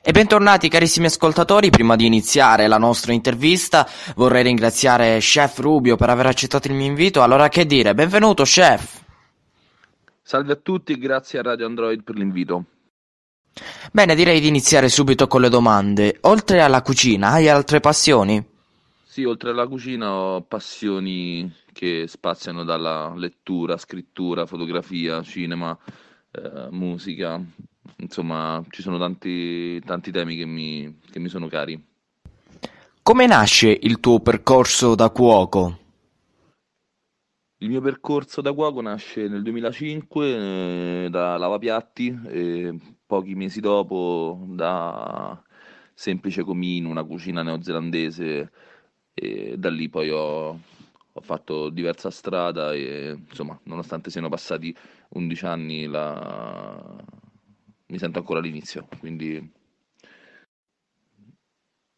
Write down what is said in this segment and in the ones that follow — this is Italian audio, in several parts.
E bentornati carissimi ascoltatori, prima di iniziare la nostra intervista vorrei ringraziare Chef Rubio per aver accettato il mio invito, allora che dire, benvenuto Chef! Salve a tutti, grazie a Radio Android per l'invito. Bene, direi di iniziare subito con le domande. Oltre alla cucina, hai altre passioni? Sì, oltre alla cucina ho passioni che spaziano dalla lettura, scrittura, fotografia, cinema, eh, musica, insomma ci sono tanti, tanti temi che mi, che mi sono cari. Come nasce il tuo percorso da cuoco? Il mio percorso da cuoco nasce nel 2005 eh, da lavapiatti e pochi mesi dopo da semplice comino, una cucina neozelandese e da lì poi ho, ho fatto diversa strada e insomma nonostante siano passati 11 anni la, mi sento ancora all'inizio, quindi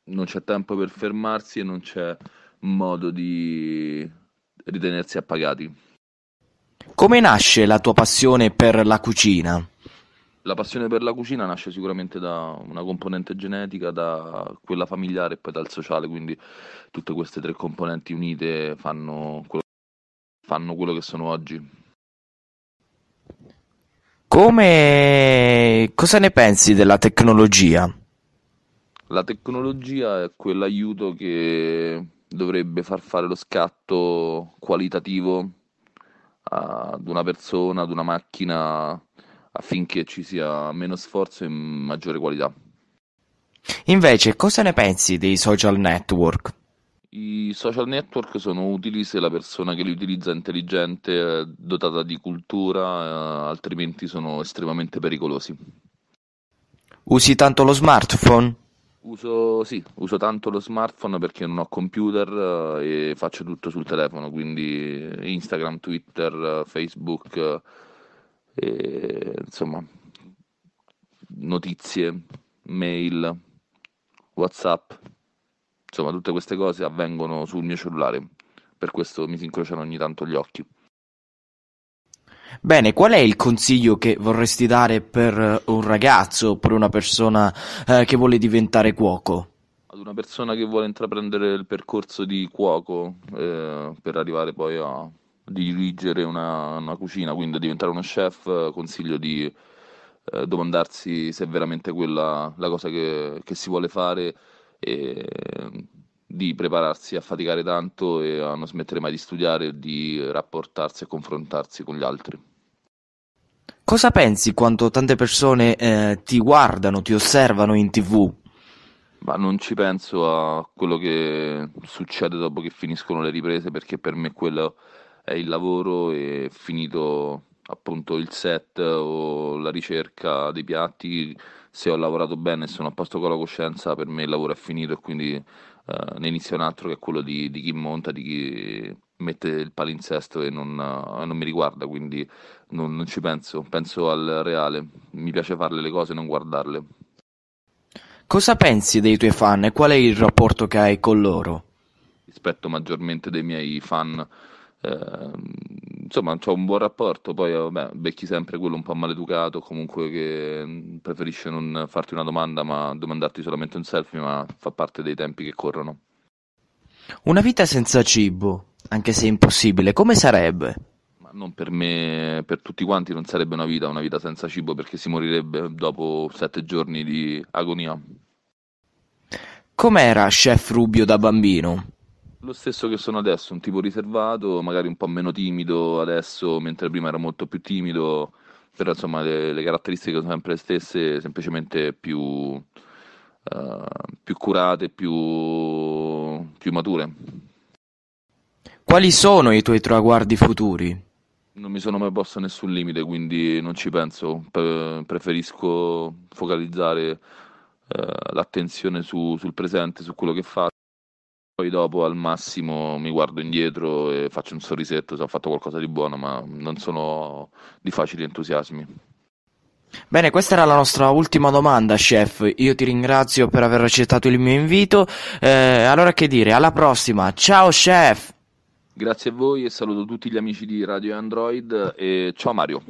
non c'è tempo per fermarsi e non c'è modo di ritenersi appagati. Come nasce la tua passione per la cucina? La passione per la cucina nasce sicuramente da una componente genetica, da quella familiare e poi dal sociale, quindi tutte queste tre componenti unite fanno quello, fanno quello che sono oggi. Come... cosa ne pensi della tecnologia? La tecnologia è quell'aiuto che dovrebbe far fare lo scatto qualitativo ad una persona, ad una macchina, affinché ci sia meno sforzo e maggiore qualità. Invece, cosa ne pensi dei social network? I social network sono utili se la persona che li utilizza è intelligente, è eh, dotata di cultura, eh, altrimenti sono estremamente pericolosi. Usi tanto lo smartphone? Uso, sì, uso tanto lo smartphone perché non ho computer eh, e faccio tutto sul telefono, quindi Instagram, Twitter, Facebook, e, insomma, notizie, mail, WhatsApp. Insomma, tutte queste cose avvengono sul mio cellulare, per questo mi si incrociano ogni tanto gli occhi. Bene, qual è il consiglio che vorresti dare per eh, un ragazzo, per una persona eh, che vuole diventare cuoco? Ad una persona che vuole intraprendere il percorso di cuoco eh, per arrivare poi a dirigere una, una, cucina, quindi diventare uno chef, consiglio di eh, domandarsi se è veramente quella la cosa che, che si vuole fare di prepararsi a faticare tanto e a non smettere mai di studiare di rapportarsi e confrontarsi con gli altri. Cosa pensi quando tante persone eh, ti guardano, ti osservano in tv? Ma non ci penso a quello che succede dopo che finiscono le riprese perché per me quello è il lavoro e finito appunto il set o la ricerca dei piatti se ho lavorato bene e sono a posto con la coscienza, per me il lavoro è finito e quindi eh, ne inizia un altro che è quello di, di, chi monta, di chi mette il palinsesto e non, uh, non mi riguarda, quindi non, non ci penso, penso al reale, mi piace farle le cose e non guardarle. Cosa pensi dei tuoi fan e qual è il rapporto che hai con loro? Rispetto maggiormente dei miei fan. Eh, insomma, ho un buon rapporto, poi eh, vabbè, becchi sempre quello un po' maleducato, comunque che mm, preferisce non farti una domanda, ma domandarti solamente un selfie, ma fa parte dei tempi che corrono. Una vita senza cibo, anche se impossibile, come sarebbe? Ma non per me, per tutti quanti non sarebbe una vita, una vita senza cibo, perché si morirebbe dopo sette giorni di agonia. Com'era Chef Rubio da bambino? Lo stesso che sono adesso, un tipo riservato, magari un po' meno timido adesso, mentre prima era molto più timido, però insomma le, le caratteristiche sono sempre le stesse, semplicemente più, uh, più curate, più, più mature. Quali sono i tuoi traguardi futuri? Non mi sono mai posto nessun limite, quindi non ci penso. preferisco focalizzare eh, l'attenzione su- sul presente, su quello che faccio. Poi dopo al massimo mi guardo indietro e faccio un sorrisetto se ho fatto qualcosa di buono, ma non sono di facili entusiasmi. Bene, questa era la nostra ultima domanda, chef. Io ti ringrazio per aver accettato il mio invito. Eh, allora che dire, alla prossima. Ciao chef! Grazie a voi e saluto tutti gli amici di Radio Android e ciao Mario.